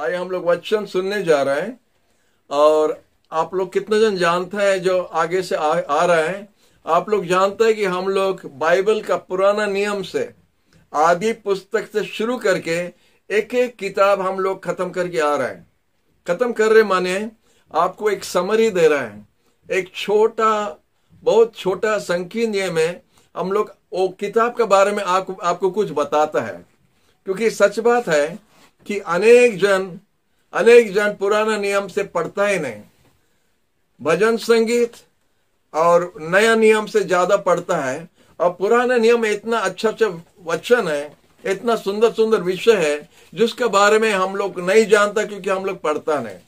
आज हम लोग वचन सुनने जा रहे हैं और आप लोग कितने जन जानते हैं जो आगे से आ, आ रहे हैं आप लोग जानते हैं कि हम लोग बाइबल का पुराना नियम से आदि पुस्तक से शुरू करके एक एक किताब हम लोग खत्म करके आ रहे हैं खत्म कर रहे माने आपको एक समरी दे रहे हैं एक छोटा बहुत छोटा संकीर्ण में हम लोग वो किताब के बारे में आपको आपको कुछ बताता है क्योंकि सच बात है कि अनेक जन अनेक जन पुराना नियम से पढ़ता ही नहीं भजन संगीत और नया नियम से ज्यादा पढ़ता है और पुराना नियम इतना अच्छा अच्छा वचन है इतना सुंदर सुंदर विषय है जिसके बारे में हम लोग नहीं जानता क्योंकि हम लोग पढ़ता नहीं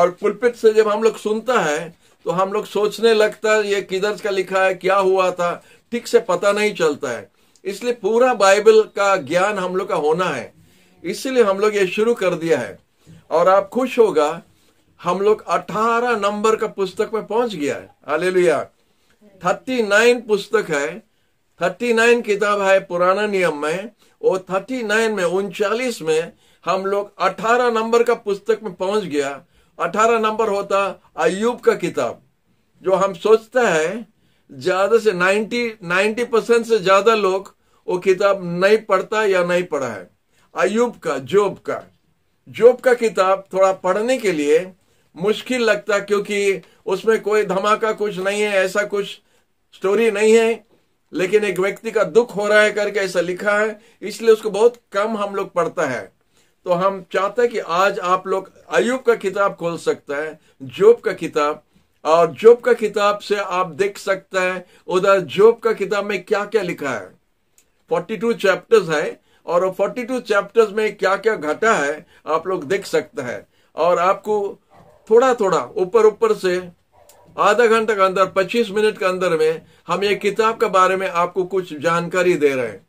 और पुलपित से जब हम लोग सुनता है तो हम लोग सोचने लगता है ये किधर का लिखा है क्या हुआ था ठीक से पता नहीं चलता है इसलिए पूरा बाइबल का ज्ञान हम लोग का होना है इसलिए हम लोग ये शुरू कर दिया है और आप खुश होगा हम लोग 18 नंबर का पुस्तक में पहुंच गया है थर्टी नाइन पुस्तक है थर्टी नाइन किताब है पुराना नियम में और नाइन में उनचालीस में हम लोग अठारह नंबर का पुस्तक में पहुंच गया अठारह नंबर होता अयुब का किताब जो हम सोचता है ज्यादा से नाइन्टी नाइन्टी परसेंट से ज्यादा लोग वो किताब नहीं पढ़ता या नहीं पढ़ा है अयुब का जोब का जोब का किताब थोड़ा पढ़ने के लिए मुश्किल लगता क्योंकि उसमें कोई धमाका कुछ नहीं है ऐसा कुछ स्टोरी नहीं है लेकिन एक व्यक्ति का दुख हो रहा है करके ऐसा लिखा है इसलिए उसको बहुत कम हम लोग पढ़ता है तो हम चाहते हैं कि आज आप लोग अयुब का किताब खोल सकता है जोब का किताब और जोब का किताब से आप देख सकते हैं उधर जोब का किताब में क्या क्या लिखा है 42 चैप्टर्स है और 42 चैप्टर्स में क्या क्या घटा है आप लोग देख सकते हैं और आपको थोड़ा थोड़ा ऊपर ऊपर से आधा घंटे के अंदर 25 मिनट के अंदर में हम ये किताब के बारे में आपको कुछ जानकारी दे रहे हैं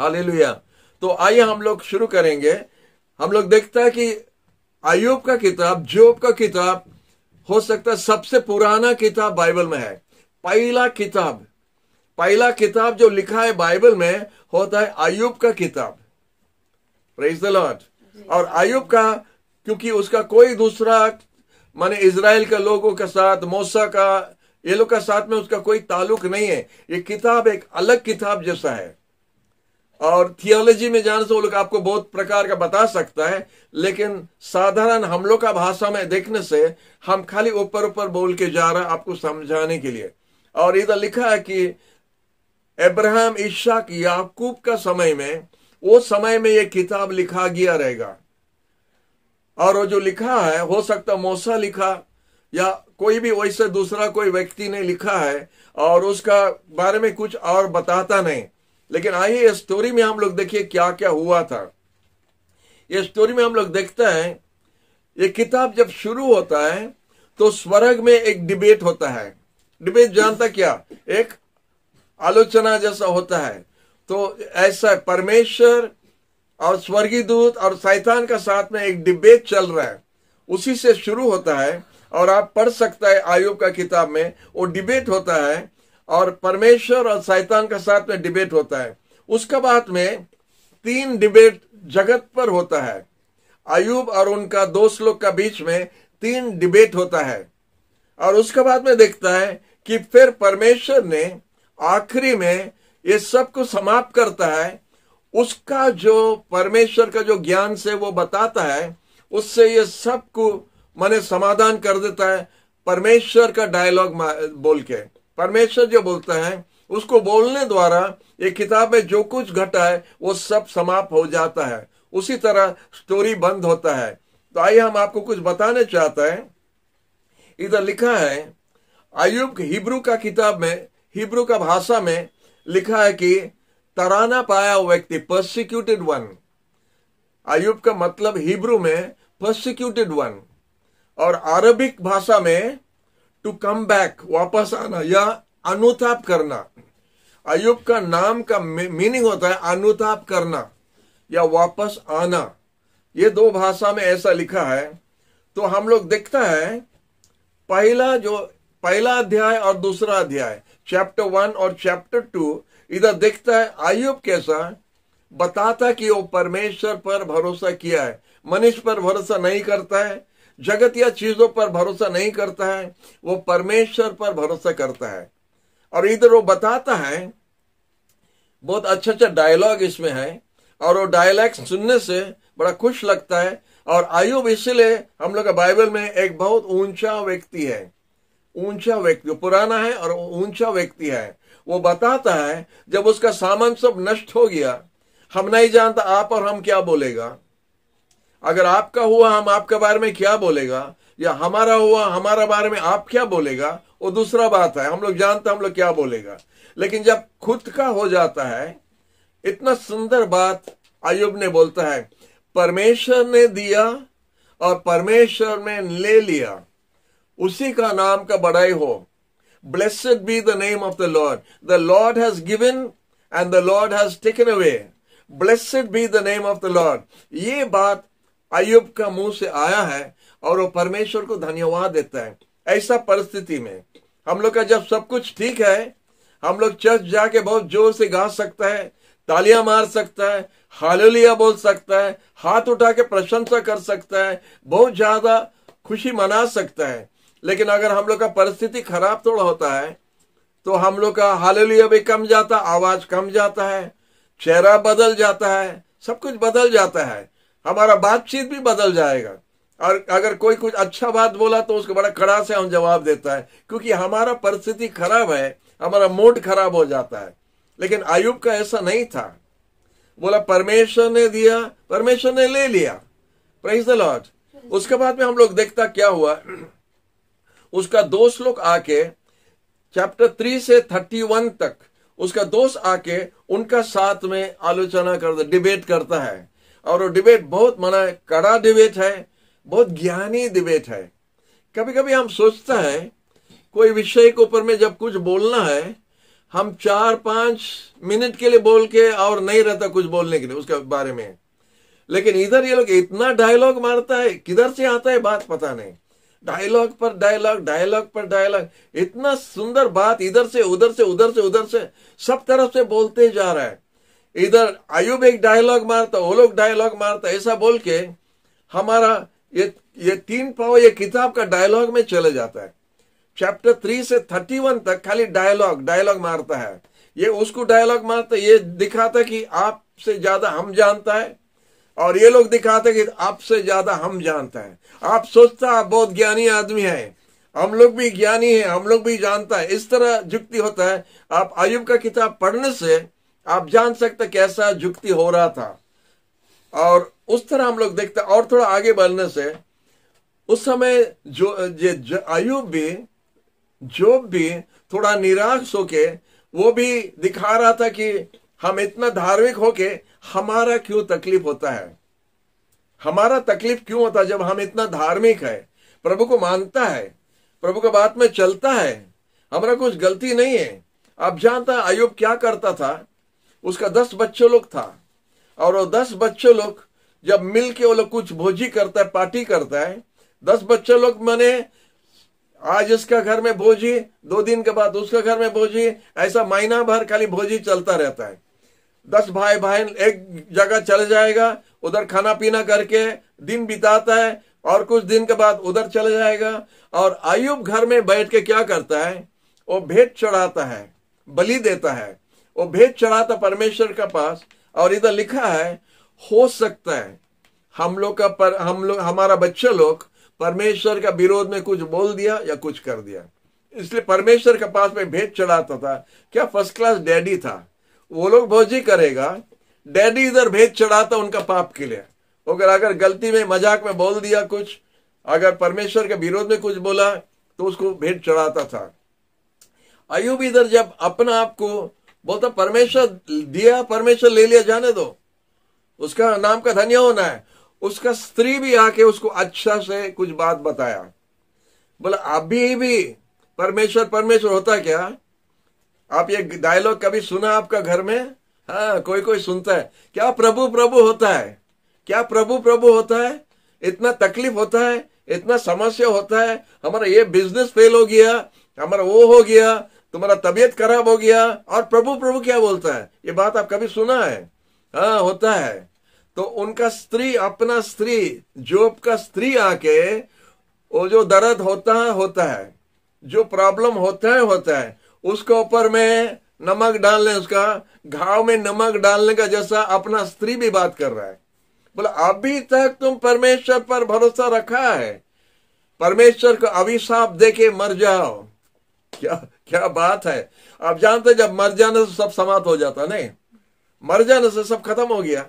हाल तो आइए हम लोग शुरू करेंगे हम लोग देखता है कि अयुब का किताब जोब का किताब हो सकता है सबसे पुराना किताब बाइबल में है पहला किताब पहला किताब जो लिखा है बाइबल में होता है आयुब का किताब द लॉर्ड और आयुब का क्योंकि उसका कोई दूसरा माने इसराइल का लोगों के साथ मोसा का ये लोग का साथ में उसका कोई ताल्लुक नहीं है ये किताब एक अलग किताब जैसा है और थियोलॉजी में जाने से वो लोग आपको बहुत प्रकार का बता सकता है लेकिन साधारण हम लोग का भाषा में देखने से हम खाली ऊपर ऊपर बोल के जा रहा आपको समझाने के लिए और इधर लिखा है कि अब्राहम इशाक याकूब का समय में वो समय में ये किताब लिखा गया रहेगा और वो जो लिखा है हो सकता मौसा लिखा या कोई भी वैसे दूसरा कोई व्यक्ति ने लिखा है और उसका बारे में कुछ और बताता नहीं लेकिन आइए स्टोरी में हम लोग देखिए क्या क्या हुआ था ये स्टोरी में हम लोग देखते हैं ये किताब जब शुरू होता है तो स्वर्ग में एक डिबेट होता है डिबेट जानता क्या एक आलोचना जैसा होता है तो ऐसा परमेश्वर और स्वर्गीय दूत और सैतान का साथ में एक डिबेट चल रहा है उसी से शुरू होता है और आप पढ़ सकता है आयुब का किताब में वो डिबेट होता है और परमेश्वर और सैतान का साथ में डिबेट होता है उसके बाद में तीन डिबेट जगत पर होता है आयुब और उनका दोस्त लोग का बीच में तीन डिबेट होता है और उसके बाद में देखता है कि फिर परमेश्वर ने आखिरी में ये सब को समाप्त करता है उसका जो परमेश्वर का जो ज्ञान से वो बताता है उससे ये सब को मैंने समाधान कर देता है परमेश्वर का डायलॉग बोल के परमेश्वर जो बोलता है उसको बोलने द्वारा ये किताब में जो कुछ घटा है वो सब समाप्त हो जाता है उसी तरह स्टोरी बंद होता है तो आइए हम आपको कुछ बताने चाहते हैं इधर लिखा है आयुब हिब्रू का किताब में हिब्रू का भाषा में लिखा है कि तराना पाया व्यक्ति पर्सिक्यूटेड वन अयुब का मतलब हिब्रू में पर्सिक्यूटेड वन और अरबिक भाषा में टू कम बैक वापस आना या अनुताप करना अयुब का नाम का मीनिंग होता है अनुताप करना या वापस आना ये दो भाषा में ऐसा लिखा है तो हम लोग देखता है पहला जो पहला अध्याय और दूसरा अध्याय चैप्टर वन और चैप्टर टू इधर देखता है आयुब कैसा बताता कि वो परमेश्वर पर भरोसा किया है मनुष्य पर भरोसा नहीं करता है जगत या चीजों पर भरोसा नहीं करता है वो परमेश्वर पर भरोसा करता है और इधर वो बताता है बहुत अच्छा अच्छा डायलॉग इसमें है और वो डायलॉग सुनने से बड़ा खुश लगता है और आयुब इसलिए हम लोग बाइबल में एक बहुत ऊंचा व्यक्ति है ऊंचा व्यक्ति पुराना है और ऊंचा व्यक्ति है वो बताता है जब उसका सामान सब नष्ट हो गया हम नहीं जानता आप और हम क्या बोलेगा अगर आपका हुआ हम आपके बारे में क्या बोलेगा या हमारा हुआ हमारा बारे में आप क्या बोलेगा वो दूसरा बात है हम लोग जानते हम लोग क्या बोलेगा लेकिन जब खुद का हो जाता है इतना सुंदर बात अयुब ने बोलता है परमेश्वर ने दिया और परमेश्वर ने ले लिया उसी का नाम का बड़ाई हो blessed be the name of the Lord the Lord has given and the Lord has taken away blessed be the name of the Lord ये बात अयुब का मुंह से आया है और वो परमेश्वर को धन्यवाद देता है ऐसा परिस्थिति में हम लोग का जब सब कुछ ठीक है हम लोग चर्च जाके बहुत जोर से गा सकता है तालियां मार सकता है हालोलिया बोल सकता है हाथ उठा के प्रशंसा कर सकता है बहुत ज्यादा खुशी मना सकता है लेकिन अगर हम लोग का परिस्थिति खराब थोड़ा होता है तो हम लोग का हालेलुया भी कम जाता आवाज कम जाता है चेहरा बदल जाता है सब कुछ बदल जाता है हमारा बातचीत भी बदल जाएगा और अगर कोई कुछ अच्छा बात बोला तो उसको बड़ा कड़ा से हम जवाब देता है क्योंकि हमारा परिस्थिति खराब है हमारा मूड खराब हो जाता है लेकिन आयुब का ऐसा नहीं था बोला परमेश्वर ने दिया परमेश्वर ने ले लिया प्रेज द लॉर्ड उसके बाद में हम लोग देखता क्या हुआ उसका दोस्त लोग आके चैप्टर थ्री से थर्टी वन तक उसका दोस्त आके उनका साथ में आलोचना करता डिबेट करता है और वो डिबेट बहुत मना कड़ा डिबेट है बहुत ज्ञानी डिबेट है कभी कभी हम सोचते हैं कोई विषय के ऊपर में जब कुछ बोलना है हम चार पांच मिनट के लिए बोल के और नहीं रहता कुछ बोलने के लिए उसके बारे में लेकिन इधर ये लोग इतना डायलॉग मारता है किधर से आता है बात पता नहीं डायलॉग पर डायलॉग डायलॉग पर डायलॉग इतना सुंदर बात इधर से उधर से उधर से उधर से सब तरफ से बोलते जा रहा है इधर आयुब एक डायलॉग मारता वो लोग डायलॉग मारता ऐसा बोल के हमारा ये ये तीन पाव ये किताब का डायलॉग में चले जाता है चैप्टर थ्री से थर्टी वन तक खाली डायलॉग डायलॉग मारता है ये उसको डायलॉग मारता है ये दिखाता कि आपसे ज्यादा हम जानता है और ये लोग दिखाते कि आपसे ज्यादा हम जानता है आप सोचता आप बहुत ज्ञानी आदमी है हम लोग भी ज्ञानी है हम लोग भी जानता है इस तरह जुक्ति होता है आप आयुब का किताब पढ़ने से आप जान सकते कैसा जुक्ति हो रहा था और उस तरह हम लोग देखते और थोड़ा आगे बढ़ने से उस समय जो ये आयुब भी जो भी थोड़ा निराश होके वो भी दिखा रहा था कि हम इतना धार्मिक होके हमारा क्यों तकलीफ होता है हमारा तकलीफ क्यों होता है जब हम इतना धार्मिक है प्रभु को मानता है प्रभु के बात में चलता है हमारा कुछ गलती नहीं है आप जानता है अयुब क्या करता था उसका दस बच्चों लोग था और वो दस बच्चों लोग जब मिल के वो लोग कुछ भोजी करता है पार्टी करता है दस बच्चों लोग मैंने आज इसका घर में भोजी दो दिन के बाद उसका घर में भोजी ऐसा महीना भर खाली भोजी चलता रहता है दस भाई बहन एक जगह चले जाएगा उधर खाना पीना करके दिन बिताता है और कुछ दिन के बाद उधर चले जाएगा और आयुब घर में बैठ के क्या करता है वो भेंट चढ़ाता है बलि देता है वो भेंट चढ़ाता परमेश्वर के पास और इधर लिखा है हो सकता है हम लोग का पर हम लोग हमारा बच्चा लोग परमेश्वर का विरोध में कुछ बोल दिया या कुछ कर दिया इसलिए परमेश्वर के पास में भेंट चढ़ाता था क्या फर्स्ट क्लास डैडी था वो लोग भौजी करेगा डैडी इधर भेद चढ़ाता उनका पाप के लिए अगर अगर गलती में मजाक में बोल दिया कुछ अगर परमेश्वर के विरोध में कुछ बोला तो उसको भेंट चढ़ाता था अयुब इधर जब अपना आप को बोलता परमेश्वर दिया परमेश्वर ले लिया जाने दो उसका नाम का धन्य होना है उसका स्त्री भी आके उसको अच्छा से कुछ बात बताया बोला अभी भी परमेश्वर परमेश्वर होता क्या आप ये डायलॉग कभी सुना आपका घर में हाँ कोई कोई सुनता है क्या प्रभु प्रभु होता है क्या प्रभु प्रभु होता है इतना तकलीफ होता है इतना समस्या होता है हमारा ये बिजनेस फेल हो गया हमारा वो हो गया तुम्हारा तबियत खराब हो गया और प्रभु प्रभु क्या बोलता है ये बात आप कभी सुना है हाँ होता है तो उनका स्त्री अपना स्त्री जोब का स्त्री आके वो जो दर्द होता है होता है जो प्रॉब्लम होता है होता है उसके ऊपर में नमक डालने उसका घाव में नमक डालने का जैसा अपना स्त्री भी बात कर रहा है बोला अभी तक तुम परमेश्वर पर भरोसा रखा है परमेश्वर को अभिशाप देके मर जाओ क्या क्या बात है आप जानते जब मर जाने से सब समाप्त हो जाता नहीं मर जाने से सब खत्म हो गया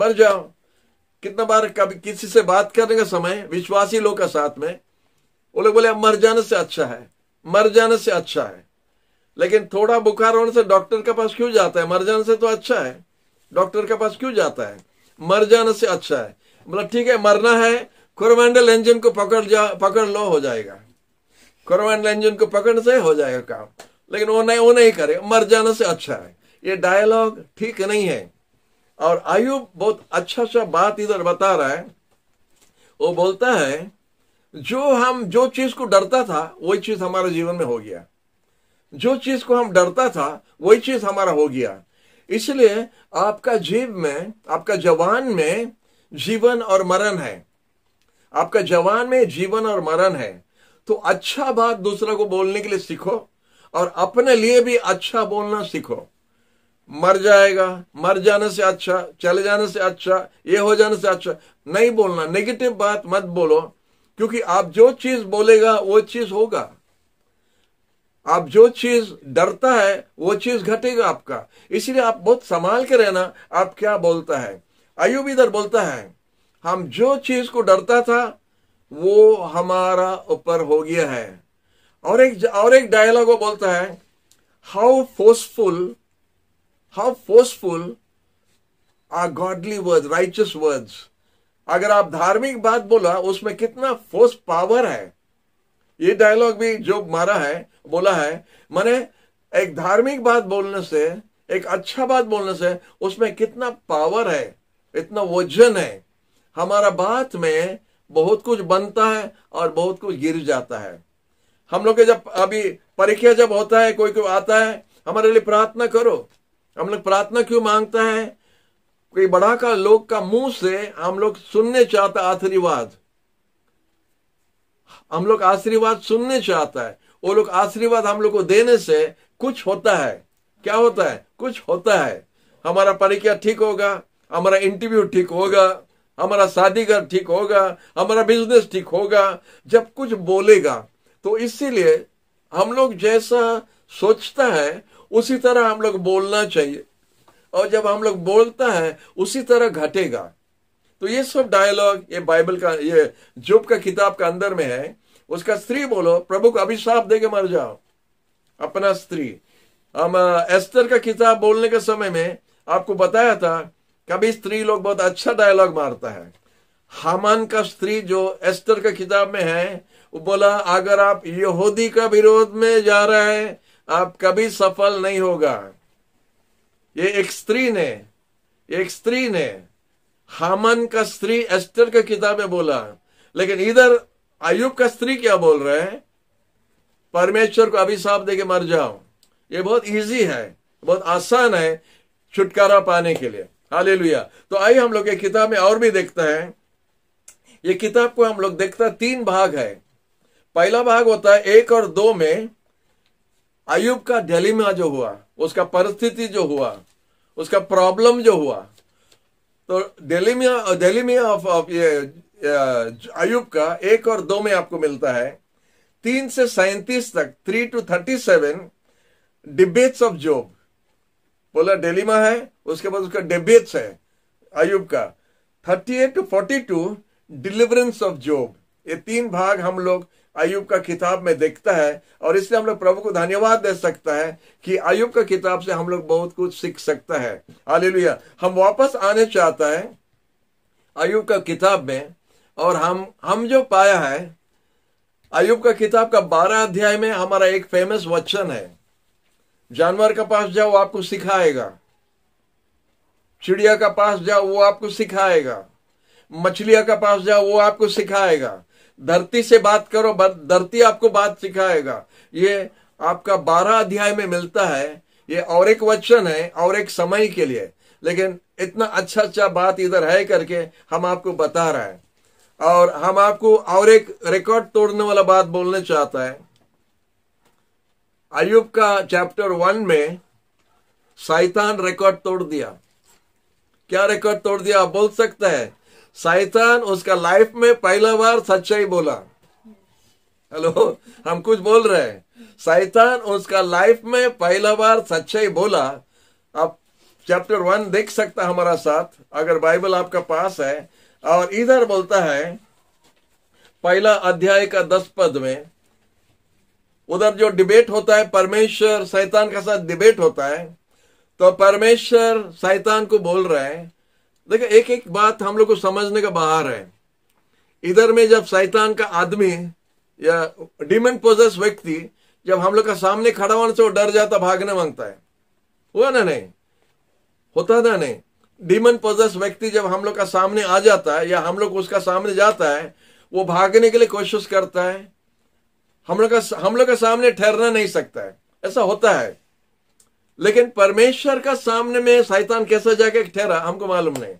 मर जाओ कितना बार कभी किसी से बात करने का समय विश्वासी लोग का साथ में वो लोग बोले मर जाने से अच्छा है मर जाने से अच्छा है लेकिन थोड़ा बुखार होने से डॉक्टर के पास क्यों जाता है मर जाने से तो अच्छा है डॉक्टर के पास क्यों जाता है मर जाने से अच्छा है मतलब ठीक है मरना है कोरोमेंडल इंजन को पकड़ जा पकड़ लो हो जाएगा कोरोमेंडल इंजन को पकड़ से हो जाएगा काम लेकिन वो नहीं वो नहीं करे मर जाने से अच्छा है ये डायलॉग ठीक नहीं है और आयुब बहुत अच्छा सा बात इधर बता रहा है वो बोलता है जो हम जो चीज को डरता था वही चीज हमारे जीवन में हो गया जो चीज को हम डरता था वही चीज हमारा हो गया इसलिए आपका जीव में आपका जवान में जीवन और मरण है आपका जवान में जीवन और मरण है तो अच्छा बात दूसरा को बोलने के लिए सीखो और अपने लिए भी अच्छा बोलना सीखो मर जाएगा मर जाने से अच्छा चले जाने से अच्छा ये हो जाने से अच्छा नहीं बोलना नेगेटिव बात मत बोलो क्योंकि आप जो चीज बोलेगा वो चीज होगा आप जो चीज डरता है वो चीज घटेगा आपका इसलिए आप बहुत संभाल के रहना आप क्या बोलता है अयुब इधर बोलता है हम जो चीज को डरता था वो हमारा ऊपर हो गया है और एक और एक डायलॉग वो बोलता है how forceful how forceful ah godly word righteous words अगर आप धार्मिक बात बोला उसमें कितना फोर्स पावर है ये डायलॉग भी जो मारा है बोला है मैंने एक धार्मिक बात बोलने से एक अच्छा बात बोलने से उसमें कितना पावर है इतना वजन है हमारा बात में बहुत कुछ बनता है और बहुत कुछ गिर जाता है हम लोग के जब अभी परीक्षा जब होता है कोई कोई आता है हमारे लिए प्रार्थना करो हम लोग प्रार्थना क्यों मांगता है कोई बड़ा का लोग का मुंह से हम लोग सुनने चाहता आशीर्वाद हम लोग आशीर्वाद सुनने चाहता है वो लोग आशीर्वाद हम लोग को देने से कुछ होता है क्या होता है कुछ होता है हमारा परीक्षा ठीक होगा हमारा इंटरव्यू ठीक होगा हमारा शादी घर ठीक होगा हमारा बिजनेस ठीक होगा जब कुछ बोलेगा तो इसीलिए हम लोग जैसा सोचता है उसी तरह हम लोग बोलना चाहिए और जब हम लोग बोलता है उसी तरह घटेगा तो ये सब डायलॉग ये बाइबल का ये जुब का किताब का अंदर में है उसका स्त्री बोलो प्रभु को अभिशाप दे के मर जाओ अपना स्त्री हम एस्तर का किताब बोलने के समय में आपको बताया था कभी स्त्री लोग बहुत अच्छा डायलॉग मारता है हमन का स्त्री जो एस्टर का किताब में है वो बोला अगर आप यहूदी का विरोध में जा रहे हैं आप कभी सफल नहीं होगा ये एक स्त्री ने एक स्त्री ने हामन का स्त्री एस्टर का किताब में बोला लेकिन इधर अयुब का स्त्री क्या बोल रहे हैं परमेश्वर को अभिशाप दे के मर जाओ ये बहुत इजी है बहुत आसान है छुटकारा पाने के लिए हाले तो आइए हम लोग ये किताब में और भी देखते हैं ये किताब को हम लोग देखता तीन भाग है पहला भाग होता है एक और दो में अयुब का डेलीमा जो हुआ उसका परिस्थिति जो हुआ उसका प्रॉब्लम जो हुआ तो डेलीमिया डेलीमिया ऑफ, ऑफ ये अयुब का एक और दो में आपको मिलता है तीन से सैंतीस तक three two thirty seven debates of Job बोला डेलीमा है उसके बाद उसका डिबेट्स है अयुब का thirty eight to forty two deliverance of Job ये तीन भाग हम लोग अयुब का किताब में देखता है और इसलिए हम लोग प्रभु को धन्यवाद दे सकता है कि अयुब का किताब से हम लोग बहुत कुछ सीख सकता है आलिया हम वापस आने चाहता है अयुब का किताब में और हम हम जो पाया है अयुब का किताब का बारह अध्याय में हमारा एक फेमस वचन है जानवर का पास जाओ आपको सिखाएगा चिड़िया का पास जाओ वो आपको सिखाएगा मछलिया का पास जाओ वो आपको सिखाएगा धरती से बात करो धरती आपको बात सिखाएगा ये आपका बारह अध्याय में मिलता है ये और एक वचन है और एक समय के लिए लेकिन इतना अच्छा अच्छा बात इधर है करके हम आपको बता रहे हैं और हम आपको और एक रिकॉर्ड तोड़ने वाला बात बोलने चाहता है अयुब का चैप्टर वन में शैतान रिकॉर्ड तोड़ दिया क्या रिकॉर्ड तोड़ दिया आप बोल सकते हैं शैतान उसका लाइफ में पहला बार सच्चाई बोला हेलो हम कुछ बोल रहे हैं शैतान उसका लाइफ में पहला बार सच्चाई बोला आप चैप्टर वन देख सकता हमारा साथ अगर बाइबल आपका पास है और इधर बोलता है पहला अध्याय का दस पद में उधर जो डिबेट होता है परमेश्वर सैतान के साथ डिबेट होता है तो परमेश्वर सैतान को बोल रहा है देखो एक एक बात हम लोग को समझने का बाहर है इधर में जब शैतान का आदमी या डिमन पोजेस व्यक्ति जब हम लोग का सामने खड़ा होने से वो डर जाता भागने मांगता है हुआ ना नहीं होता ना नहीं डीमन पोजस व्यक्ति जब हम लोग का सामने आ जाता है या हम लोग उसका सामने जाता है वो भागने के लिए कोशिश करता है हम लोग का हम लोग का सामने ठहरना नहीं सकता है ऐसा होता है लेकिन परमेश्वर का सामने में शैतान कैसे जाके ठहरा हमको मालूम नहीं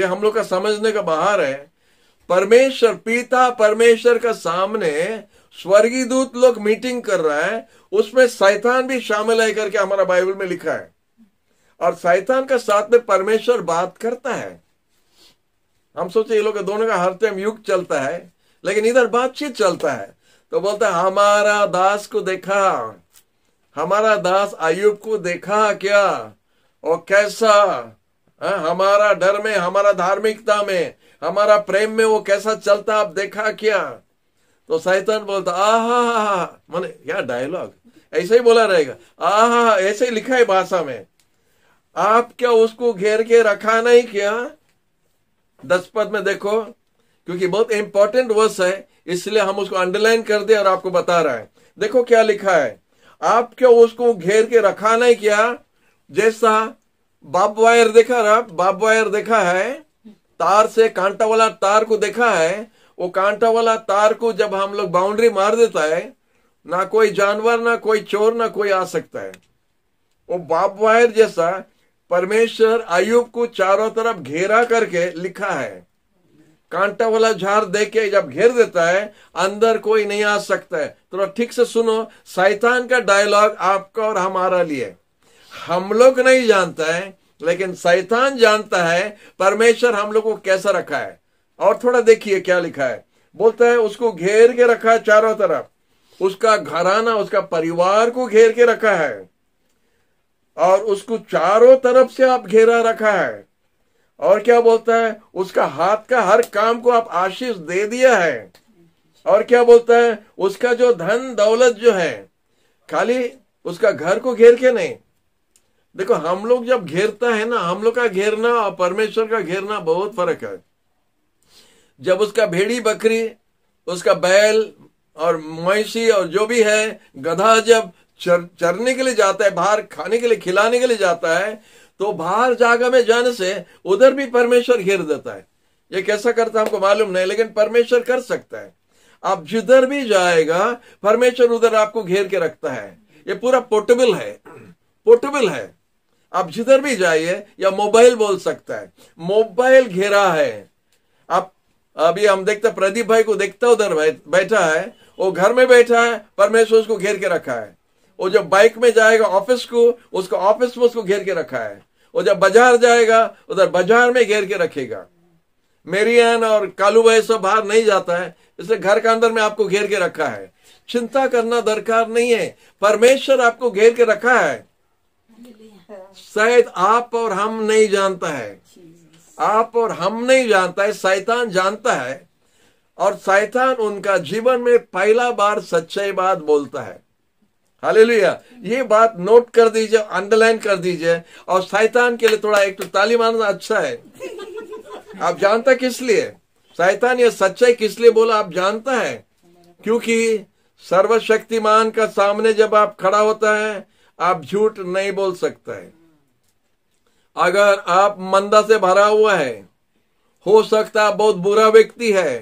ये हम लोग का समझने का बाहर है परमेश्वर पिता परमेश्वर का सामने स्वर्गीय दूत लोग मीटिंग कर रहा है उसमें शैतान भी शामिल है करके हमारा बाइबल में लिखा है और शैतान का साथ में परमेश्वर बात करता है हम सोचे ये लोग दोनों का हर टाइम युग चलता है लेकिन इधर बातचीत चलता है तो बोलता है हमारा दास को देखा हमारा दास अयुब को देखा क्या और कैसा आ, हाँ, हमारा डर में हमारा धार्मिकता में हमारा प्रेम में वो कैसा चलता आप देखा क्या तो शैतान बोलता आहा मैंने क्या डायलॉग ऐसे ही बोला रहेगा आहा ऐसे ही लिखा है भाषा में आप क्या उसको घेर के रखा नहीं क्या दस पद में देखो क्योंकि बहुत इंपॉर्टेंट वर्स है इसलिए हम उसको अंडरलाइन कर दे और आपको बता रहा है देखो क्या लिखा है आप क्या उसको घेर के रखा नहीं क्या जैसा बाप वायर देखा रहा बाप वायर देखा है तार से कांटा वाला तार को देखा है वो कांटा वाला तार को जब हम लोग बाउंड्री मार देता है ना कोई जानवर ना कोई चोर ना कोई आ सकता है वो बाप वायर जैसा परमेश्वर अयुब को चारों तरफ घेरा करके लिखा है कांटा वाला झाड़ देके जब घेर देता है अंदर कोई नहीं आ सकता है तो ठीक से सुनो सैतान का डायलॉग आपका और हमारा लिए हम लोग नहीं जानता है लेकिन सैतान जानता है परमेश्वर हम लोग को कैसा रखा है और थोड़ा देखिए क्या लिखा है बोलता है उसको घेर के रखा है चारों तरफ उसका घराना उसका परिवार को घेर के रखा है और उसको चारों तरफ से आप घेरा रखा है और क्या बोलता है उसका हाथ का हर काम को आप आशीष दे दिया है और क्या बोलता है उसका जो धन दौलत जो है खाली उसका घर को घेर के नहीं देखो हम लोग जब घेरता है ना हम लोग का घेरना और परमेश्वर का घेरना बहुत फर्क है जब उसका भेड़ी बकरी उसका बैल और मवेशी और जो भी है गधा जब चर चरने के लिए जाता है बाहर खाने के लिए खिलाने के लिए जाता है तो बाहर जागा में जाने से उधर भी परमेश्वर घेर देता है ये कैसा करता है हमको मालूम नहीं लेकिन परमेश्वर कर सकता है आप जिधर भी जाएगा परमेश्वर उधर आपको घेर के रखता है ये पूरा पोर्टेबल है पोर्टेबल है आप जिधर भी जाइए या मोबाइल बोल सकता है मोबाइल घेरा है आप अभी हम देखते प्रदीप भाई को देखता उधर बैठा है वो घर में बैठा है परमेश्वर उसको घेर के रखा है वो जब बाइक में जाएगा ऑफिस को उसको ऑफिस में उसको घेर के रखा है और जब बाजार जाएगा उधर बाजार में घेर के रखेगा मेरी एन और कालू भाई सब बाहर नहीं जाता है इसलिए घर के अंदर में आपको घेर के रखा है चिंता करना दरकार नहीं है परमेश्वर आपको घेर के रखा है शायद आप और हम नहीं जानता है आप और हम नहीं जानता है सैतान जानता है और सैतान उनका जीवन में पहला बार सच्चाई बात बोलता है हालेलुया ये बात नोट कर दीजिए अंडरलाइन कर दीजिए और शैतान के लिए थोड़ा एक तो ताली मारना अच्छा है आप जानता किस लिए शैतान ये सच्चाई किस लिए बोला आप जानता है क्योंकि सर्वशक्तिमान का सामने जब आप खड़ा होता है आप झूठ नहीं बोल सकता है अगर आप मंदा से भरा हुआ है हो सकता बहुत बुरा व्यक्ति है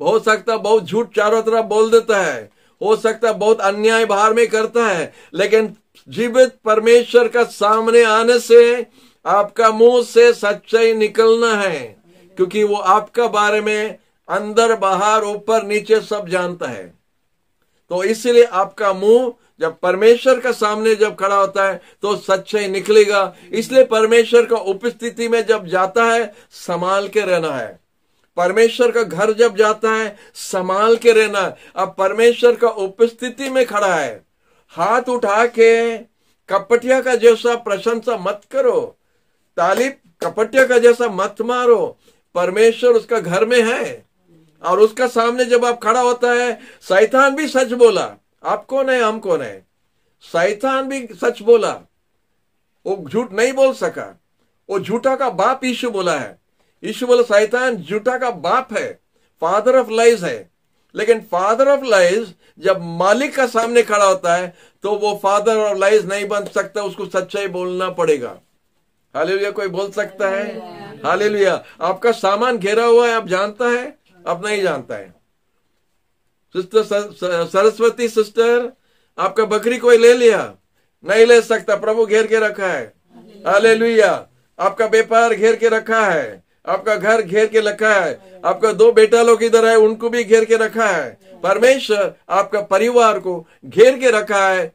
हो सकता बहुत झूठ चारों तरफ बोल देता है हो सकता है बहुत अन्याय बाहर में करता है लेकिन जीवित परमेश्वर का सामने आने से आपका मुंह से सच्चाई निकलना है क्योंकि वो आपका बारे में अंदर बाहर ऊपर नीचे सब जानता है तो इसलिए आपका मुंह जब परमेश्वर का सामने जब खड़ा होता है तो सच्चाई निकलेगा इसलिए परमेश्वर का उपस्थिति में जब जाता है संभाल के रहना है परमेश्वर का घर जब जाता है संभाल के रहना अब परमेश्वर का उपस्थिति में खड़ा है हाथ उठा के कपटिया का जैसा प्रशंसा मत करो तालिब कपटिया का जैसा मत मारो परमेश्वर उसका घर में है और उसका सामने जब आप खड़ा होता है सैतान भी सच बोला आप कौन है हम कौन है सैतान भी सच बोला वो झूठ नहीं बोल सका वो झूठा का बाप यीशु बोला है बोले शैतान जूठा का बाप है फादर ऑफ लाइज है लेकिन फादर ऑफ लाइज जब मालिक का सामने खड़ा होता है तो वो फादर ऑफ लाइज नहीं बन सकता उसको सच्चाई बोलना पड़ेगा हालेलुया कोई बोल सकता है हालेलुया आपका सामान घेरा हुआ है आप जानता है आप नहीं जानता है सिस्टर सरस्वती सिस्टर आपका बकरी कोई ले लिया नहीं ले सकता प्रभु घेर के रखा है हालेलुया आपका व्यापार घेर के रखा है आपका घर घेर के रखा है आपका दो बेटा लोग इधर है उनको भी घेर के रखा है परमेश्वर आपका परिवार को घेर के रखा है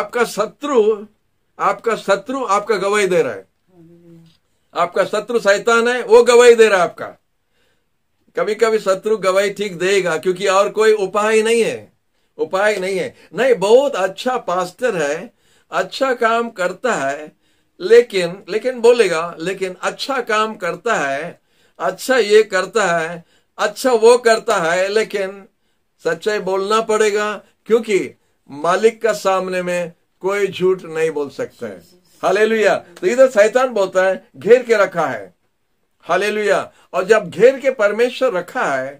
आपका शत्रु आपका शत्रु आपका गवाही दे रहा है आपका शत्रु शैतान है वो गवाही दे रहा है आपका कभी कभी शत्रु गवाही ठीक देगा क्योंकि और कोई उपाय नहीं है उपाय नहीं है नहीं बहुत अच्छा पास्टर है अच्छा काम करता है लेकिन लेकिन बोलेगा लेकिन अच्छा काम करता है अच्छा ये करता है अच्छा वो करता है लेकिन सच्चाई बोलना पड़ेगा क्योंकि मालिक का सामने में कोई झूठ नहीं बोल सकता है हाले तो इधर शैतान बोलता है घेर के रखा है हाले और जब घेर के परमेश्वर रखा है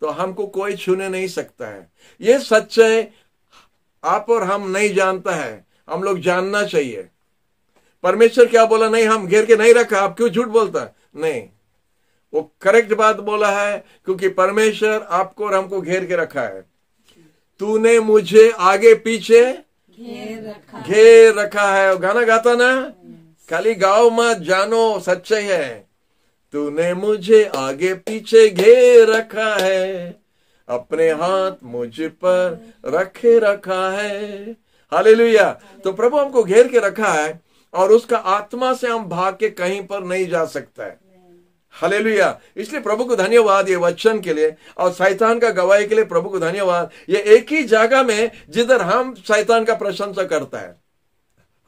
तो हमको कोई छूने नहीं सकता है ये सच्चाई आप और हम नहीं जानता है हम लोग जानना चाहिए परमेश्वर क्या बोला नहीं हम घेर के नहीं रखा आप क्यों झूठ बोलता है नहीं वो करेक्ट बात बोला है क्योंकि परमेश्वर आपको और हमको घेर के रखा है तूने मुझे आगे पीछे घेर रखा रखा है गाना गाता ना खाली गाओ मत जानो सच्चे है तूने मुझे आगे पीछे घेर रखा है अपने हाथ मुझ पर रखे रखा है हालेलुया तो प्रभु हमको घेर के रखा है और उसका आत्मा से हम भाग के कहीं पर नहीं जा सकता है हले इसलिए प्रभु को धन्यवाद ये वचन के लिए और सैतान का गवाही के लिए प्रभु को धन्यवाद ये एक ही जगह में जिधर हम सैतान का प्रशंसा करता है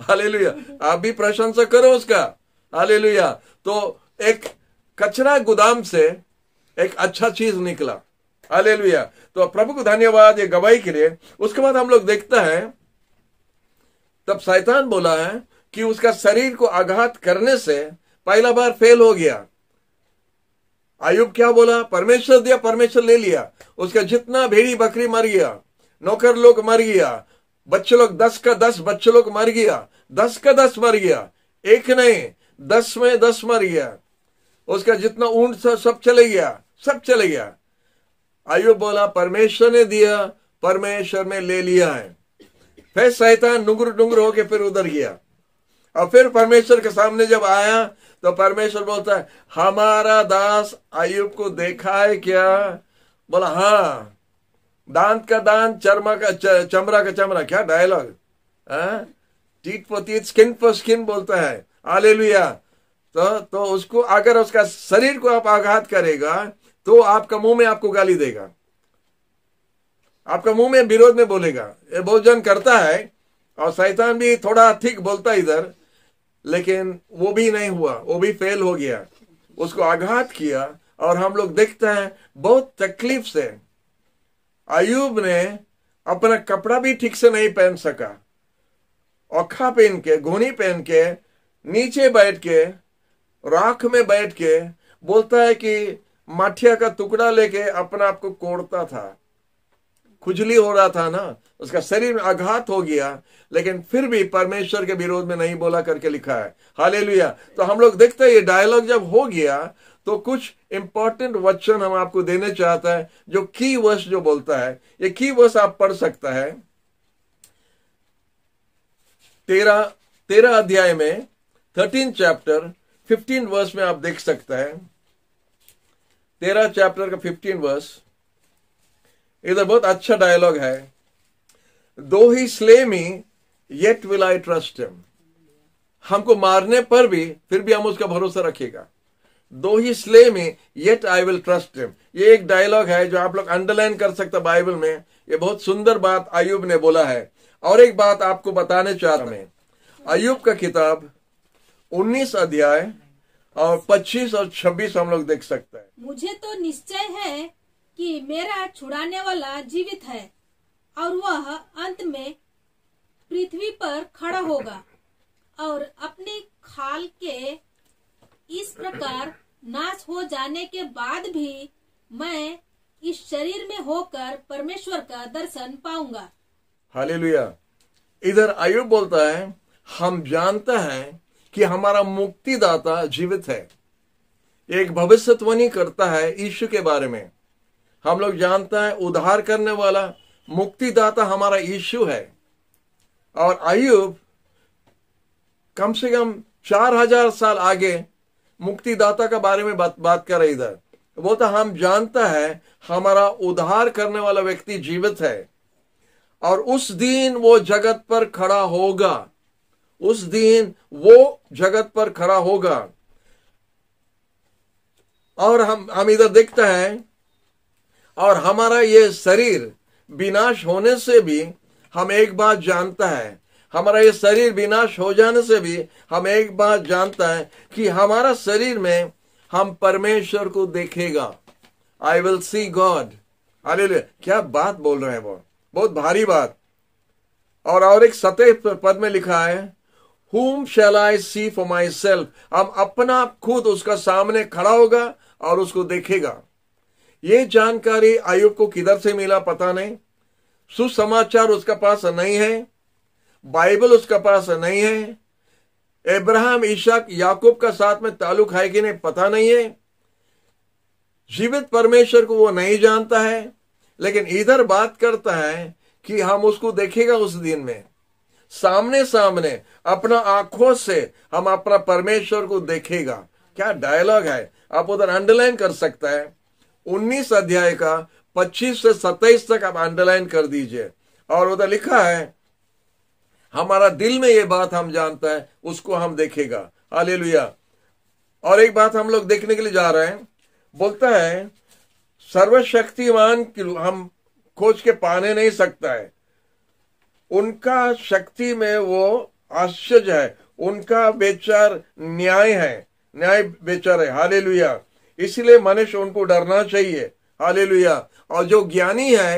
हले आप भी प्रशंसा करो उसका हले तो एक कचरा गोदाम से एक अच्छा चीज निकला हले तो प्रभु को धन्यवाद ये गवाही के लिए उसके बाद हम लोग देखता है तब सैतान बोला है कि उसका शरीर को आघात करने से पहला बार फेल हो गया आयुब क्या बोला परमेश्वर दिया परमेश्वर ले लिया उसका जितना भेड़ी बकरी मर गया नौकर लोग मर गया बच्चे लोग दस का दस बच्चे लोग मर गया दस का दस मर गया एक नहीं दस में दस मर गया उसका जितना ऊंट था सब चले गया सब चले गया आयुब बोला परमेश्वर ने दिया परमेश्वर ने ले लिया है फिर सैतान नुंगर डुंगर होके फिर उधर गया और फिर परमेश्वर के सामने जब आया तो परमेश्वर बोलता है हमारा दास आयुब को देखा है क्या बोला हाँ दांत का दांत चरमा का चमरा का चमरा क्या डायलॉग हाँ? टीट पर तीत स्किन पर स्किन बोलता है आले तो तो उसको अगर उसका शरीर को आप आघात करेगा तो आपका मुंह में आपको गाली देगा आपका मुंह में विरोध में बोलेगा ये भोजन करता है और शैतान भी थोड़ा ठीक बोलता इधर लेकिन वो भी नहीं हुआ वो भी फेल हो गया उसको आघात किया और हम लोग देखते हैं बहुत तकलीफ से अयुब ने अपना कपड़ा भी ठीक से नहीं पहन सका औखा पहन के घोनी पहन के नीचे बैठ के राख में बैठ के बोलता है कि माठिया का टुकड़ा लेके अपना आप को कोड़ता था खुजली हो रहा था ना उसका शरीर में आघात हो गया लेकिन फिर भी परमेश्वर के विरोध में नहीं बोला करके लिखा है हाले तो हम लोग देखते हैं ये डायलॉग जब हो गया तो कुछ इंपॉर्टेंट वचन हम आपको देने चाहता है जो की वर्ष जो बोलता है ये की वर्ष आप पढ़ सकता है तेरा तेरा अध्याय में थर्टीन चैप्टर फिफ्टीन वर्ष में आप देख सकता है तेरा चैप्टर का फिफ्टीन वर्ष इधर बहुत अच्छा डायलॉग है though he slay me, yet will I trust him. हमको मारने पर भी फिर भी हम उसका भरोसा रखेगा though he slay me yet I will trust him ये एक डायलॉग है जो आप लोग अंडरलाइन कर सकते बाइबल में ये बहुत सुंदर बात अयुब ने बोला है और एक बात आपको बताने चाहता मैं अयुब का किताब 19 अध्याय और 25 और 26 हम लोग देख सकते हैं मुझे तो निश्चय है कि मेरा छुड़ाने वाला जीवित है और वह अंत में पृथ्वी पर खड़ा होगा और अपने खाल के इस प्रकार नाश हो जाने के बाद भी मैं इस शरीर में होकर परमेश्वर का दर्शन पाऊंगा हालेलुया इधर आयुब बोलता है हम जानते हैं कि हमारा मुक्तिदाता जीवित है एक भविष्यवाणी करता है ईश्व के बारे में हम लोग जानते हैं उधार करने वाला मुक्तिदाता हमारा यीशु है और अयुब कम से कम चार हजार साल आगे मुक्तिदाता के बारे में बात बात कर रहे इधर तो हम जानता है हमारा उद्धार करने वाला व्यक्ति जीवित है और उस दिन वो जगत पर खड़ा होगा उस दिन वो जगत पर खड़ा होगा और हम हम इधर देखते हैं और हमारा ये शरीर विनाश होने से भी हम एक बात जानता है हमारा ये शरीर विनाश हो जाने से भी हम एक बात जानता है कि हमारा शरीर में हम परमेश्वर को देखेगा आई विल सी गॉड अरे क्या बात बोल रहे हैं वो बहुत भारी बात और और एक सतह पद में लिखा है whom shall I see for myself हम अपना आप खुद उसका सामने खड़ा होगा और उसको देखेगा ये जानकारी आयुब को किधर से मिला पता नहीं सुसमाचार उसका पास नहीं है बाइबल उसका पास नहीं है इब्राहिम ईशाक याकूब का साथ में ताल्लुक है कि नहीं पता नहीं है जीवित परमेश्वर को वो नहीं जानता है लेकिन इधर बात करता है कि हम उसको देखेगा उस दिन में सामने सामने अपना आंखों से हम अपना परमेश्वर को देखेगा क्या डायलॉग है आप उधर अंडरलाइन कर सकता है उन्नीस अध्याय का 25 से 27 तक आप अंडरलाइन कर दीजिए और उधर लिखा है हमारा दिल में ये बात हम जानता है उसको हम देखेगा आले और एक बात हम लोग देखने के लिए जा रहे हैं बोलता है सर्वशक्तिमान हम खोज के पाने नहीं सकता है उनका शक्ति में वो आश्चर्य है उनका बेचार न्याय है न्याय बेचार है हाले इसलिए मनुष्य उनको डरना चाहिए हाले और जो ज्ञानी है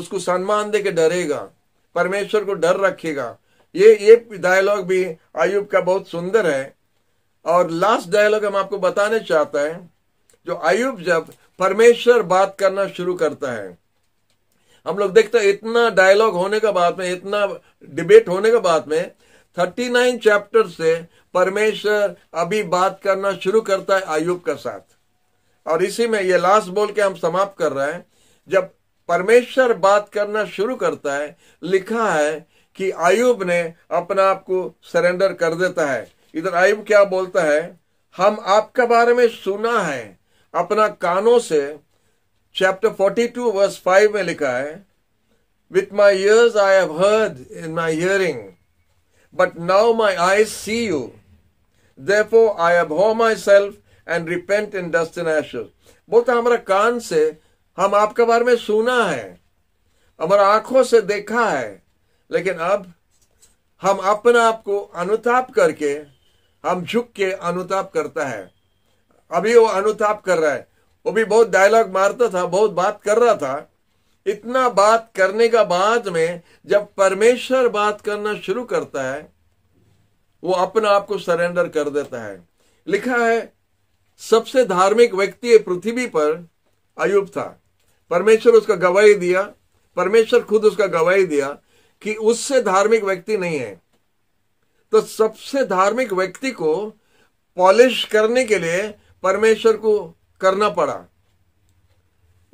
उसको सम्मान दे के डरेगा परमेश्वर को डर रखेगा ये ये डायलॉग भी आयुब का बहुत सुंदर है और लास्ट डायलॉग हम आपको बताने चाहता है जो आयुब जब परमेश्वर बात करना शुरू करता है हम लोग देखते हैं इतना डायलॉग होने का बाद में इतना डिबेट होने के बाद में थर्टी नाइन चैप्टर से परमेश्वर अभी बात करना शुरू करता है आयुब का साथ और इसी में ये लास्ट बोल के हम समाप्त कर रहे हैं जब परमेश्वर बात करना शुरू करता है लिखा है कि आयुब ने अपना आप को सरेंडर कर देता है इधर आयुब क्या बोलता है हम आपके बारे में सुना है अपना कानों से चैप्टर 42 वर्स 5 में लिखा है with my ears I have heard in my hearing but now my eye see you for I have हो myself and repent in dust in बोलता हमारा कान से हम आपके बारे में सुना है हमारा आंखों से देखा है लेकिन अब हम अपने आप को अनुताप करके हम झुक के अनुताप करता है अभी वो अनुताप कर रहा है वो भी बहुत डायलॉग मारता था बहुत बात कर रहा था इतना बात करने का बाद में जब परमेश्वर बात करना शुरू करता है वो अपना आप को सरेंडर कर देता है लिखा है सबसे धार्मिक व्यक्ति पृथ्वी पर अयुब था परमेश्वर उसका गवाही दिया परमेश्वर खुद उसका गवाही दिया कि उससे धार्मिक व्यक्ति नहीं है तो सबसे धार्मिक व्यक्ति को पॉलिश करने के लिए परमेश्वर को करना पड़ा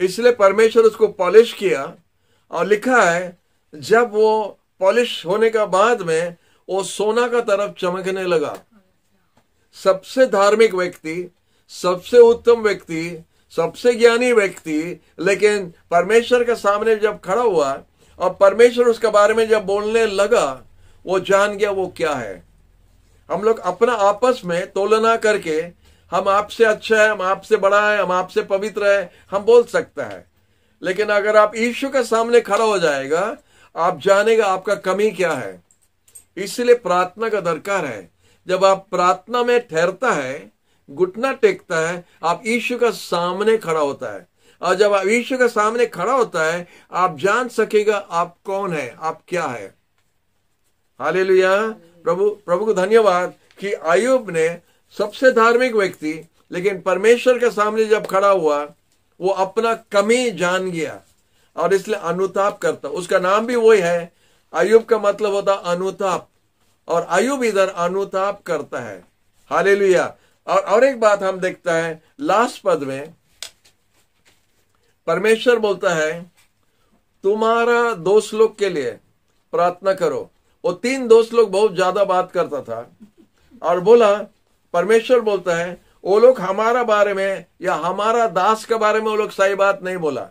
इसलिए परमेश्वर उसको पॉलिश किया और लिखा है जब वो पॉलिश होने का बाद में वो सोना का तरफ चमकने लगा सबसे धार्मिक व्यक्ति सबसे उत्तम व्यक्ति सबसे ज्ञानी व्यक्ति लेकिन परमेश्वर के सामने जब खड़ा हुआ और परमेश्वर उसके बारे में जब बोलने लगा वो जान गया वो क्या है हम लोग अपना आपस में तुलना करके हम आपसे अच्छा है हम आपसे बड़ा है हम आपसे पवित्र है हम बोल सकता है लेकिन अगर आप ईश्वर के सामने खड़ा हो जाएगा आप जानेगा आपका कमी क्या है इसलिए प्रार्थना का दरकार है जब आप प्रार्थना में ठहरता है घुटना टेकता है आप ईश्वर का सामने खड़ा होता है और जब आप ईश्वर के सामने खड़ा होता है आप जान सकेगा आप कौन है आप क्या है हाले प्रभु प्रभु को धन्यवाद कि आयुब ने सबसे धार्मिक व्यक्ति लेकिन परमेश्वर के सामने जब खड़ा हुआ वो अपना कमी जान गया और इसलिए अनुताप करता उसका नाम भी वही है आयुब का मतलब होता अनुताप और आयुब इधर अनुताप करता है हाल और और एक बात हम देखता है लास्ट पद में परमेश्वर बोलता है तुम्हारा दोस्त लोग के लिए प्रार्थना करो वो तीन दोस्त लोग बहुत ज्यादा बात करता था और बोला परमेश्वर बोलता है वो लोग हमारा बारे में या हमारा दास के बारे में वो लोग सही बात नहीं बोला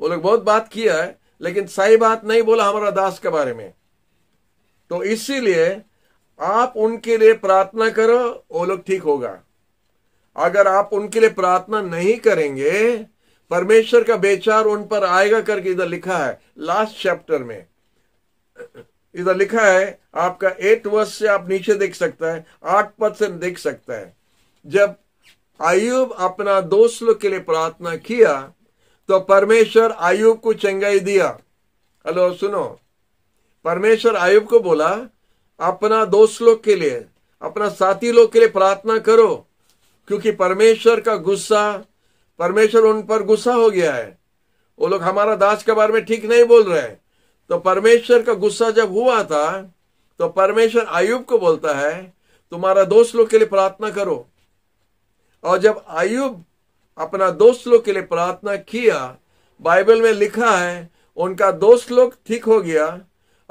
वो लोग बहुत बात किया है लेकिन सही बात नहीं बोला हमारा दास के बारे में तो इसीलिए आप उनके लिए प्रार्थना करो वो लोग ठीक होगा अगर आप उनके लिए प्रार्थना नहीं करेंगे परमेश्वर का बेचार उन पर आएगा करके इधर लिखा है लास्ट चैप्टर में इधर लिखा है आपका एट वर्ष से आप नीचे देख सकता है आठ पद से देख सकता है जब आयुब अपना दोस्त लोग के लिए प्रार्थना किया तो परमेश्वर आयुब को चंगाई दिया हेलो सुनो परमेश्वर आयुब को बोला अपना दोस्त लोग के लिए अपना साथी लोग के लिए प्रार्थना करो क्योंकि परमेश्वर का गुस्सा परमेश्वर उन पर गुस्सा हो गया है वो लोग हमारा दास के बारे में ठीक नहीं बोल रहे तो परमेश्वर का गुस्सा जब हुआ था तो परमेश्वर आयुब को बोलता है तुम्हारा दोस्त लोग के लिए प्रार्थना करो और जब आयुब अपना दोस्त लोग के लिए प्रार्थना किया बाइबल में लिखा है उनका दोस्त लोग ठीक हो गया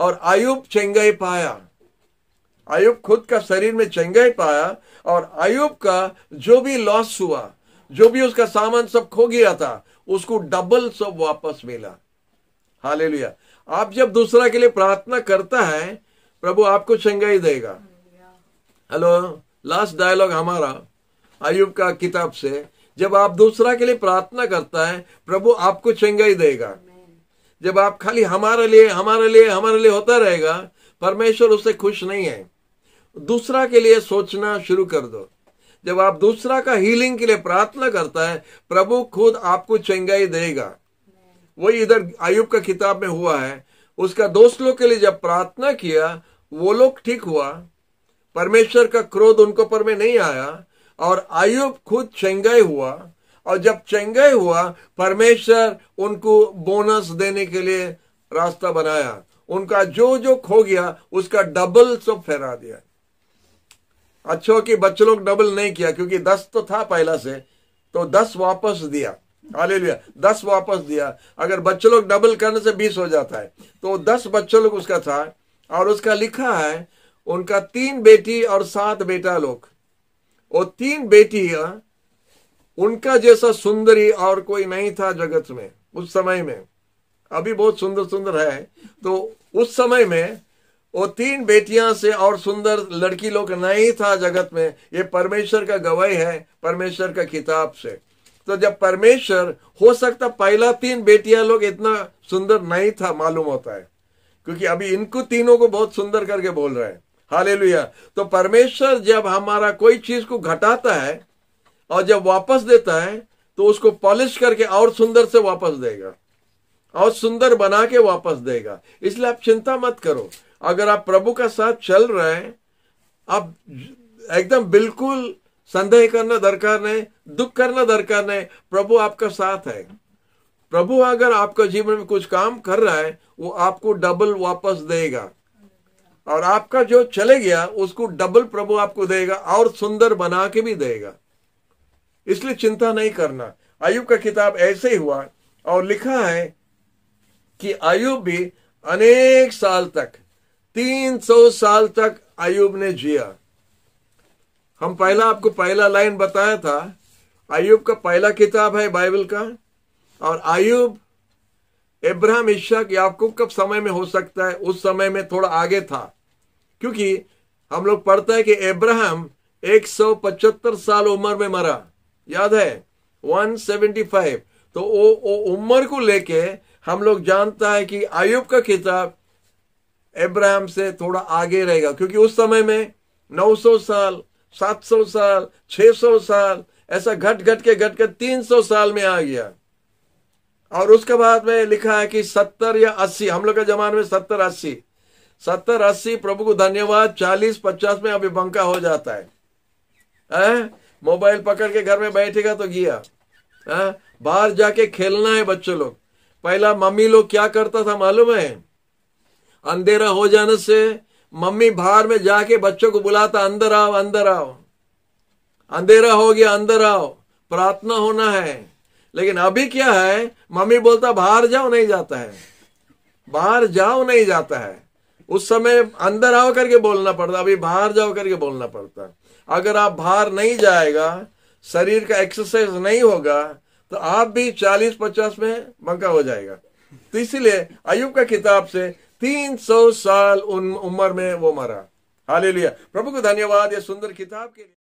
और आयुब चंगाई पाया आयुब खुद का शरीर में चंगाई पाया और आयुब का जो भी लॉस हुआ जो भी उसका सामान सब खो गया था उसको डबल सब वापस मिला लिया आप जब दूसरा के लिए प्रार्थना करता है प्रभु आपको चंगाई देगा हेलो लास्ट डायलॉग हमारा आयुब का किताब से जब आप दूसरा के लिए प्रार्थना करता है प्रभु आपको चंगाई देगा जब आप खाली हमारे लिए हमारे लिए हमारे लिए होता रहेगा परमेश्वर उससे खुश नहीं है दूसरा के लिए सोचना शुरू कर दो जब आप दूसरा का हीलिंग के लिए प्रार्थना करता है प्रभु खुद आपको चंगाई देगा वही इधर आयुब का किताब में हुआ है उसका दोस्त लोग के लिए जब प्रार्थना किया वो लोग ठीक हुआ परमेश्वर का क्रोध उनको पर में नहीं आया और आयुब खुद चंगाई हुआ और जब चंगाई हुआ परमेश्वर उनको बोनस देने के लिए रास्ता बनाया उनका जो जो खो गया उसका डबल सब फहरा दिया अच्छो की कि को लोग डबल नहीं किया क्योंकि दस तो था पहला से तो दस वापस दिया हाले लिया दस वापस दिया अगर बच्चों लोग डबल करने से बीस हो जाता है तो दस बच्चों लोग उसका था और उसका लिखा है उनका तीन बेटी और सात बेटा लोग वो तीन बेटी उनका जैसा सुंदरी और कोई नहीं था जगत में उस समय में अभी बहुत सुंदर सुंदर है तो उस समय में वो तीन बेटियां से और सुंदर लड़की लोग नहीं था जगत में ये परमेश्वर का गवाही है परमेश्वर का किताब से तो जब परमेश्वर हो सकता पहला तीन बेटियां लोग इतना सुंदर नहीं था मालूम होता है क्योंकि अभी इनको तीनों को बहुत सुंदर करके बोल रहे हैं लुया तो परमेश्वर जब हमारा कोई चीज को घटाता है और जब वापस देता है तो उसको पॉलिश करके और सुंदर से वापस देगा और सुंदर बना के वापस देगा इसलिए आप चिंता मत करो अगर आप प्रभु का साथ चल रहे हैं आप एकदम बिल्कुल संदेह करना दरकार नहीं दुख करना दरकार नहीं प्रभु आपका साथ है प्रभु अगर आपका जीवन में कुछ काम कर रहा है वो आपको डबल वापस देगा और आपका जो चले गया उसको डबल प्रभु आपको देगा और सुंदर बना के भी देगा इसलिए चिंता नहीं करना आयुब का किताब ऐसे ही हुआ और लिखा है कि आयुब भी अनेक साल तक तीन सौ साल तक अयुब ने जिया हम पहला आपको पहला लाइन बताया था अयुब का पहला किताब है बाइबल का और अयुब इब्राहिम इशाक याकूब कब समय में हो सकता है उस समय में थोड़ा आगे था क्योंकि हम लोग पढ़ता है कि इब्राहिम पचहत्तर साल उम्र में मरा याद है 175 तो वो उम्र को लेके हम लोग जानता है कि अयुब का किताब एब्राहम से थोड़ा आगे रहेगा क्योंकि उस समय में 900 साल 700 साल 600 साल ऐसा घट घट के घट कर 300 साल में आ गया और उसके बाद में लिखा है कि 70 या 80 हम लोग के जमाने में 70 80 सत्तर अस्सी प्रभु को धन्यवाद चालीस पचास में अभी बंका हो जाता है मोबाइल पकड़ के घर में बैठेगा तो गया बाहर जाके खेलना है बच्चों लोग पहला मम्मी लोग क्या करता था मालूम है अंधेरा हो जाने से मम्मी बाहर में जाके बच्चों को बुलाता अंदर आओ अंदर आओ अंधेरा हो गया अंदर आओ प्रार्थना होना है लेकिन अभी क्या है मम्मी बोलता बाहर जाओ नहीं जाता है बाहर जाओ नहीं जाता है उस समय अंदर आओ करके बोलना पड़ता अभी बाहर जाओ करके बोलना पड़ता अगर आप बाहर नहीं जाएगा शरीर का एक्सरसाइज नहीं होगा तो आप भी चालीस पचास में बंका हो जाएगा तो इसीलिए अयुब का किताब से तीन सौ साल उन उम्र में वो मरा हाल प्रभु को धन्यवाद ये सुंदर किताब के लिए